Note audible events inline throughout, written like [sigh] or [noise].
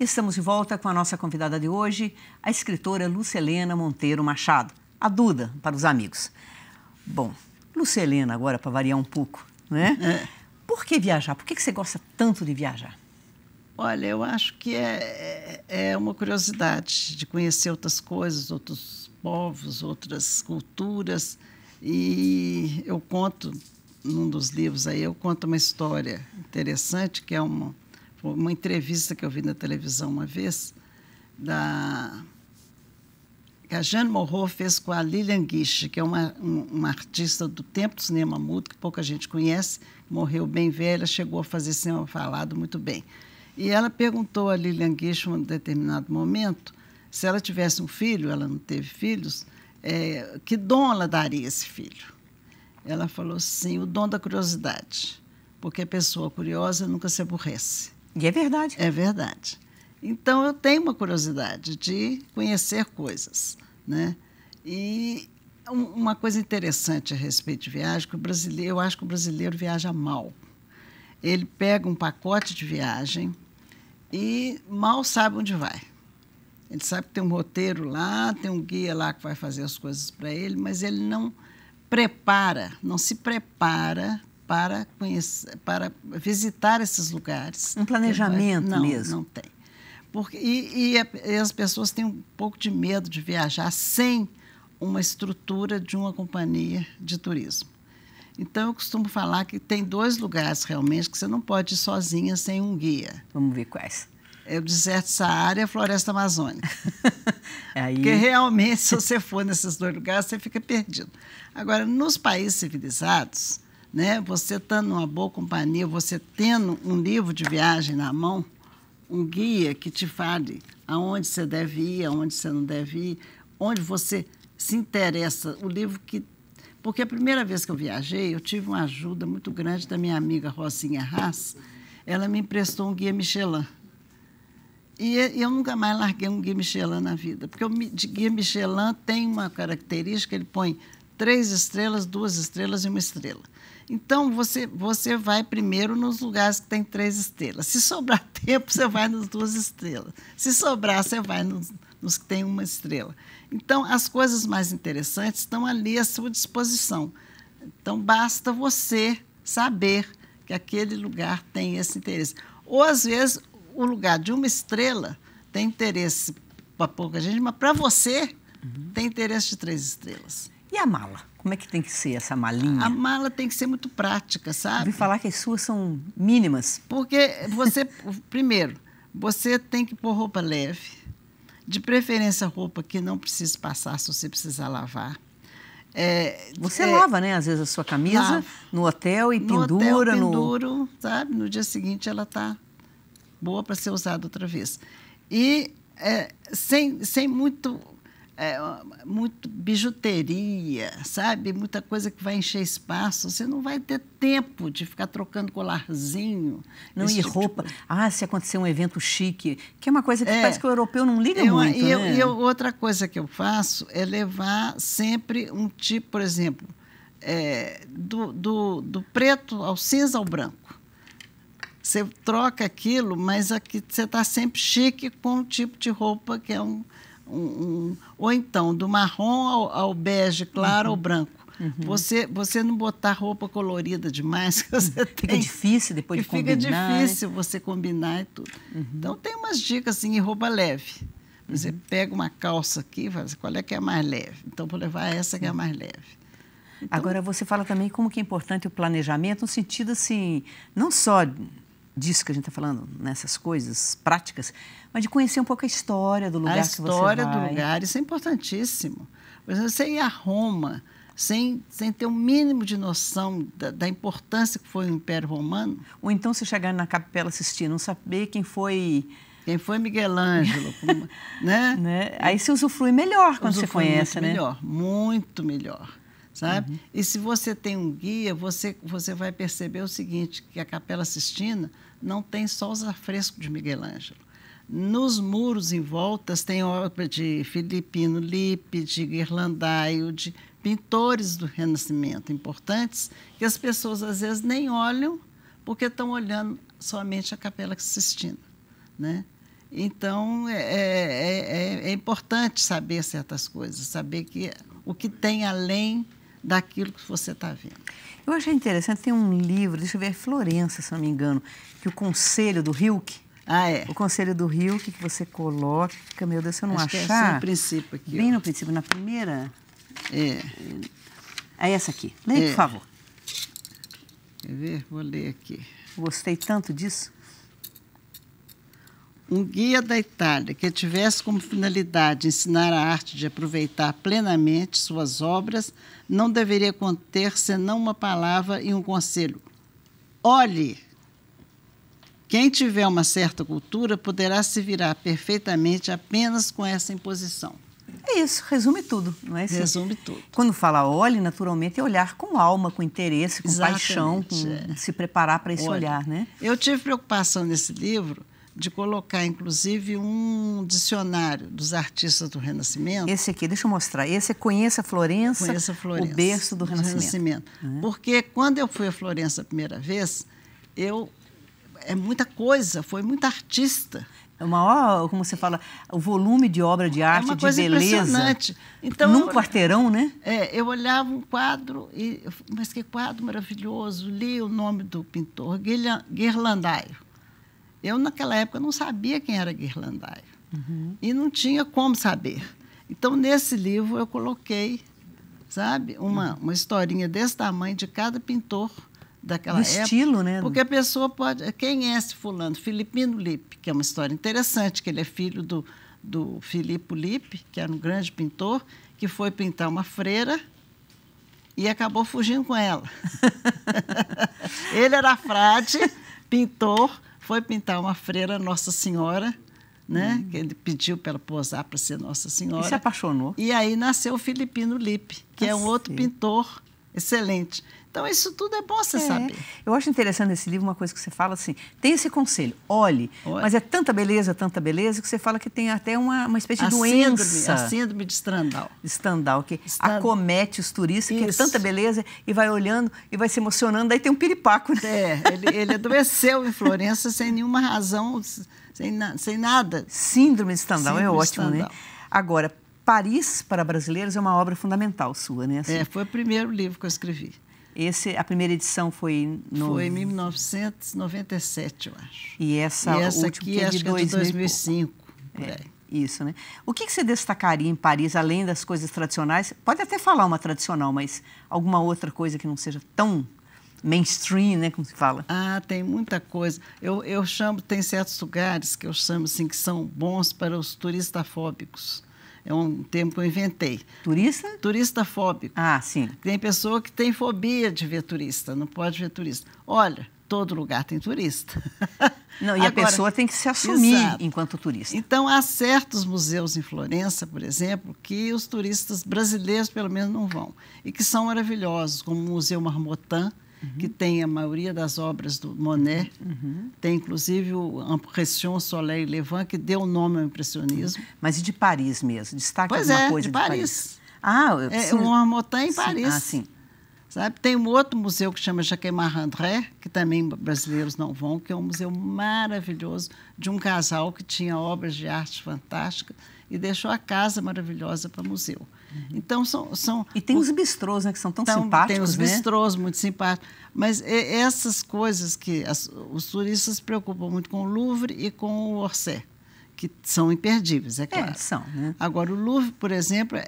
Estamos de volta com a nossa convidada de hoje, a escritora Lucelena Monteiro Machado, a Duda para os amigos. Bom, Lucelena, agora para variar um pouco, né? É. Por que viajar? Por que você gosta tanto de viajar? Olha, eu acho que é, é, é uma curiosidade de conhecer outras coisas, outros povos, outras culturas. E eu conto, num dos livros aí, eu conto uma história interessante, que é uma, uma entrevista que eu vi na televisão uma vez, da, que a Jeanne Morro fez com a Lilian Guiche, que é uma, um, uma artista do tempo do cinema mudo, que pouca gente conhece, morreu bem velha, chegou a fazer cinema falado muito bem. E ela perguntou a Lilian Guiche, em um determinado momento, se ela tivesse um filho, ela não teve filhos, é, que dom ela daria esse filho? Ela falou sim, o dom da curiosidade, porque a pessoa curiosa nunca se aborrece. E é verdade. É verdade. Então eu tenho uma curiosidade de conhecer coisas, né? E uma coisa interessante a respeito de viagem, que o brasileiro, eu acho que o brasileiro viaja mal. Ele pega um pacote de viagem e mal sabe onde vai. Ele sabe que tem um roteiro lá, tem um guia lá que vai fazer as coisas para ele, mas ele não prepara, não se prepara para, conhecer, para visitar esses lugares. Um planejamento não, mesmo. Não tem. Porque, e, e, a, e, as pessoas têm um pouco de medo de viajar sem uma estrutura de uma companhia de turismo. Então, eu costumo falar que tem dois lugares realmente que você não pode ir sozinha sem um guia. Vamos ver quais. É o deserto Saara e a floresta amazônica. [laughs] Aí... Porque realmente, [laughs] se você for nesses dois lugares, você fica perdido. Agora, nos países civilizados, né? Você estando numa boa companhia, você tendo um livro de viagem na mão, um guia que te fale aonde você deve ir, aonde você não deve ir, onde você se interessa, o livro que porque a primeira vez que eu viajei, eu tive uma ajuda muito grande da minha amiga Rosinha Haas. Ela me emprestou um guia Michelin. E eu nunca mais larguei um guia Michelin na vida, porque o guia Michelin tem uma característica, ele põe três estrelas, duas estrelas e uma estrela. Então, você, você vai primeiro nos lugares que tem três estrelas. Se sobrar [laughs] tempo, você vai nas duas estrelas. Se sobrar, você vai nos, nos que tem uma estrela. Então, as coisas mais interessantes estão ali à sua disposição. Então, basta você saber que aquele lugar tem esse interesse. Ou, às vezes, o lugar de uma estrela tem interesse para pouca gente, mas para você uhum. tem interesse de três estrelas a mala? Como é que tem que ser essa malinha? A mala tem que ser muito prática, sabe? Ouvi falar que as suas são mínimas. Porque você, [laughs] primeiro, você tem que pôr roupa leve, de preferência roupa que não precise passar se você precisar lavar. É, você é, lava, né? Às vezes a sua camisa lava. no hotel e no pendura. Hotel, penduro, no... sabe? No dia seguinte ela está boa para ser usada outra vez. E é, sem, sem muito é, muito bijuteria, sabe? Muita coisa que vai encher espaço. Você não vai ter tempo de ficar trocando colarzinho. Não, e tipo roupa. Ah, se acontecer um evento chique, que é uma coisa que é, parece que o europeu não liga eu, muito. E eu, né? eu, outra coisa que eu faço é levar sempre um tipo, por exemplo, é, do, do, do preto ao cinza ao branco. Você troca aquilo, mas aqui você está sempre chique com o tipo de roupa que é um um, um, ou então do marrom ao, ao bege claro uhum. ou branco. Uhum. Você, você não botar roupa colorida demais [laughs] que você tem. Fica difícil depois de combinar. Fica né? difícil você combinar e tudo. Uhum. Então tem umas dicas assim, em roupa leve. Você uhum. pega uma calça aqui e fala assim, qual é que é a mais leve? Então vou levar essa que é a mais leve. Então, Agora você fala também como que é importante o planejamento no sentido assim, não só disso que a gente está falando, nessas coisas práticas, mas de conhecer um pouco a história do lugar a que você vai. A história do lugar, isso é importantíssimo. Por exemplo, você ir a Roma sem, sem ter o um mínimo de noção da, da, importância que foi o Império Romano. Ou então você chegar na Capela assistindo não saber quem foi... Quem foi Miguel Ângelo, [laughs] né? né? Aí você usufrui melhor quando usufrui você conhece, muito né? melhor, muito melhor sabe? Uhum. E se você tem um guia, você, você vai perceber o seguinte, que a Capela Sistina não tem só os afrescos de Miguel Ângelo. Nos muros em voltas tem obra de Filipino lippi de Guirlandaio, de pintores do Renascimento importantes, que as pessoas às vezes nem olham porque estão olhando somente a Capela Sistina, né? Então, é, é, é, é importante saber certas coisas, saber que o que tem além daquilo que você está vendo. Eu achei interessante, tem um livro, deixa eu ver, é Florença, se não me engano, que o Conselho do Hilke, ah, é. O conselho do Rio, que você coloca, meu Deus, se eu não Acho é assim achar. É no princípio aqui. Bem ó. no princípio, na primeira. É. É essa aqui. Leia, é. por favor. Quer ver? Vou ler aqui. Gostei tanto disso um guia da Itália que tivesse como finalidade ensinar a arte de aproveitar plenamente suas obras não deveria conter senão uma palavra e um conselho. Olhe! Quem tiver uma certa cultura poderá se virar perfeitamente apenas com essa imposição. É isso, resume tudo, não é isso? Resume tudo. Quando fala olhe, naturalmente é olhar com alma, com interesse, com Exatamente, paixão, com é. se preparar para esse Olha, olhar, né? Eu tive preocupação nesse livro de colocar, inclusive, um dicionário dos artistas do Renascimento. Esse aqui, deixa eu mostrar. Esse é Conheça Florença, Conheça Florença o berço do, do Renascimento. Renascimento. Né? Porque quando eu fui a Florença a primeira vez, eu é muita coisa, foi muito artista. É o maior, como você fala, o volume de obra de arte, é uma de coisa beleza. Impressionante. Então, Num eu, quarteirão, né? É, eu olhava um quadro, e, mas que quadro maravilhoso. Li o nome do pintor, Guirlandaio. Eu, naquela época, não sabia quem era Guirlandaio. Uhum. E não tinha como saber. Então, nesse livro, eu coloquei, sabe, uma, uhum. uma historinha desse tamanho de cada pintor daquela Do época. estilo, né? Porque a pessoa pode. Quem é esse fulano? Filipino Lippe, que é uma história interessante, que ele é filho do, do Filipe Lipe, que era um grande pintor, que foi pintar uma freira e acabou fugindo com ela. [laughs] ele era frade, pintor, foi pintar uma freira Nossa Senhora, né? Hum. Que ele pediu para ela posar para ser Nossa Senhora. E se apaixonou. E aí nasceu o Filipino Lipe, que ah, é um outro pintor Excelente. Então, isso tudo é bom você é. saber. Eu acho interessante nesse livro uma coisa que você fala assim: tem esse conselho, olhe, olhe. mas é tanta beleza, tanta beleza, que você fala que tem até uma, uma espécie de a doença. Síndrome, a síndrome de Strandal. Strandal, que Strand... acomete os turistas, isso. que é tanta beleza, e vai olhando e vai se emocionando, daí tem um piripaco. Né? É, ele, ele adoeceu em Florença sem nenhuma razão, sem, na, sem nada. Síndrome de Strandal é síndrome é ótimo, né? Agora, Paris para Brasileiros é uma obra fundamental sua, né? Assim, é, foi o primeiro livro que eu escrevi. Esse, a primeira edição foi no... Foi em 1997, eu acho. E essa, e essa aqui é, é de, é de 2005. É, isso, né? O que, que, você destacaria em Paris, além das coisas tradicionais? Pode até falar uma tradicional, mas alguma outra coisa que não seja tão mainstream, né, como se fala? Ah, tem muita coisa. Eu, eu chamo, tem certos lugares que eu chamo assim que são bons para os turistafóbicos é um termo que eu inventei. Turista? Turista fóbico. Ah, sim. Tem pessoa que tem fobia de ver turista, não pode ver turista. Olha, todo lugar tem turista. [laughs] Não, e Agora, a pessoa tem que se assumir exato. enquanto turista. Então, há certos museus em Florença, por exemplo, que os turistas brasileiros, pelo menos, não vão. E que são maravilhosos, como o Museu Marmottan, uhum. que tem a maioria das obras do Monet. Uhum. Tem, inclusive, o Impression Soleil Levant, que deu o nome ao impressionismo. Mas e de Paris mesmo? Destaca pois alguma é, coisa de, de Paris? Ah, eu, é, sim. o Marmottan em sim. Ah, Paris. Ah, sim. Sabe? Tem um outro museu que chama Jaquemar Marandré, que também brasileiros não vão, que é um museu maravilhoso de um casal que tinha obras de arte fantásticas e deixou a casa maravilhosa para museu. Uhum. Então são, são e tem os bistrôs né que são tão, tão simpáticos tem os né? bistrôs muito simpáticos mas e, essas coisas que as, os turistas se preocupam muito com o Louvre e com o Orsay que são imperdíveis é claro é, são né? agora o Louvre por exemplo é,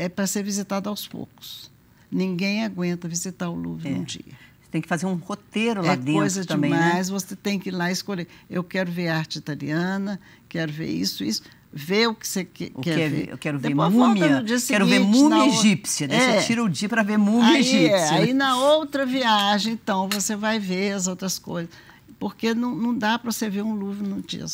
é, é para ser visitado aos poucos Ninguém aguenta visitar o Louvre é. um dia. Você tem que fazer um roteiro lá é dentro coisa também, né? demais, né? você tem que ir lá escolher. Eu quero ver arte italiana, quero ver isso, isso. Ver o que você que, quer ver. Eu quero ver Depois múmia. quero ver múmia egípcia. Deixa É. Você o dia para ver múmia aí, é, egípcia. aí na outra viagem, então, você vai ver as outras coisas. Porque não, não dá para você ver um Louvre num dia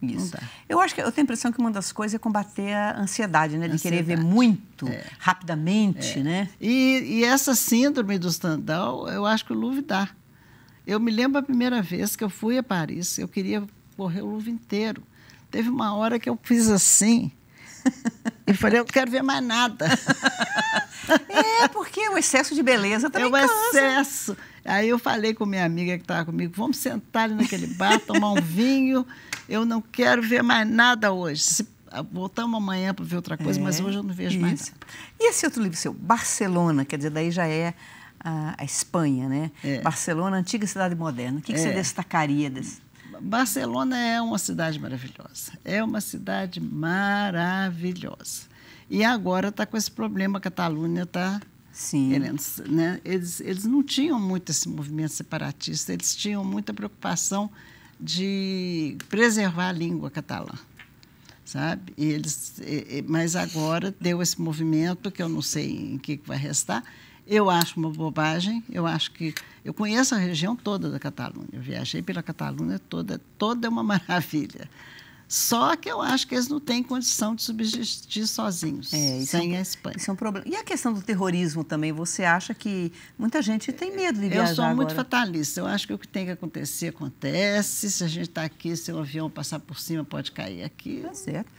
isso. Eu acho que eu tenho a impressão que uma das coisas é combater a ansiedade, né? De ansiedade. querer ver muito, é. rapidamente, é. né? E, e, essa síndrome do standal eu acho que o Louvre dá. Eu me lembro a primeira vez que eu fui a Paris, eu queria correr o Louvre inteiro. Teve uma hora que eu fiz assim, e falei, eu não quero ver mais nada. [laughs] é, porque o excesso de beleza é também é o cansa. excesso. Aí eu falei com minha amiga que estava comigo, vamos sentar ali naquele bar, tomar um vinho. Eu não quero ver mais nada hoje. Se ah, voltamos amanhã para ver outra coisa, é, mas hoje eu não vejo isso. mais E esse outro livro seu, Barcelona, quer dizer, daí já é a, a Espanha, né? É. Barcelona, antiga cidade moderna. O que, é. que você é. destacaria desse? Barcelona é uma cidade maravilhosa. É uma cidade maravilhosa. E agora está com esse problema, a Catalunha está querendo. Eles, né, eles, eles não tinham muito esse movimento separatista, eles tinham muita preocupação de preservar a língua catalã. Sabe? E eles, e, mas agora deu esse movimento, que eu não sei em que, que vai restar, eu acho uma bobagem. Eu acho que eu conheço a região toda da Catalunha. Eu viajei pela Catalunha toda, toda é uma [laughs] maravilha. Só que eu acho que eles não têm condição de subsistir sozinhos, é, sem é um, a Espanha. Isso é um problema. E a questão do terrorismo também, você acha que muita gente tem medo de viajar agora? Eu sou agora. muito fatalista. Eu acho que o que tem que acontecer, acontece. Se a gente está aqui, se o avião passar por cima, pode cair aqui. Tá certo.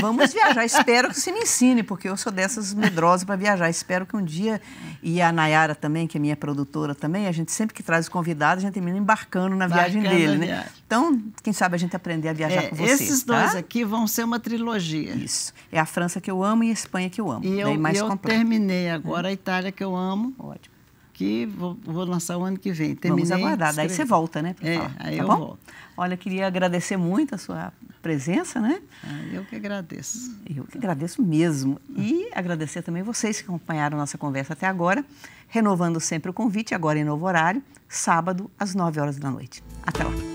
Vamos viajar. Espero que você me ensine, porque eu sou dessas medrosas para viajar. Espero que um dia, e a Nayara também, que é minha produtora também, a gente sempre que traz convidados, a gente termina embarcando na Barcando viagem dele, né? Viagem. Então, quem sabe a gente aprender a viajar é, com vocês. Esses tá? dois aqui vão ser uma trilogia. Isso. É a França que eu amo e a Espanha que eu amo. E eu, mais eu terminei agora hum. a Itália que eu amo. Ótimo. Que vou, vou lançar o ano que vem. Terminei, Vamos aguardar. Daí você volta, né? É, falar, aí tá eu bom? volto. Olha, queria agradecer muito a sua presença, né? Ah, eu que agradeço. Eu que agradeço mesmo. E agradecer também vocês que acompanharam nossa conversa até agora, renovando sempre o convite, agora em novo horário, sábado às 9 horas da noite. Até lá.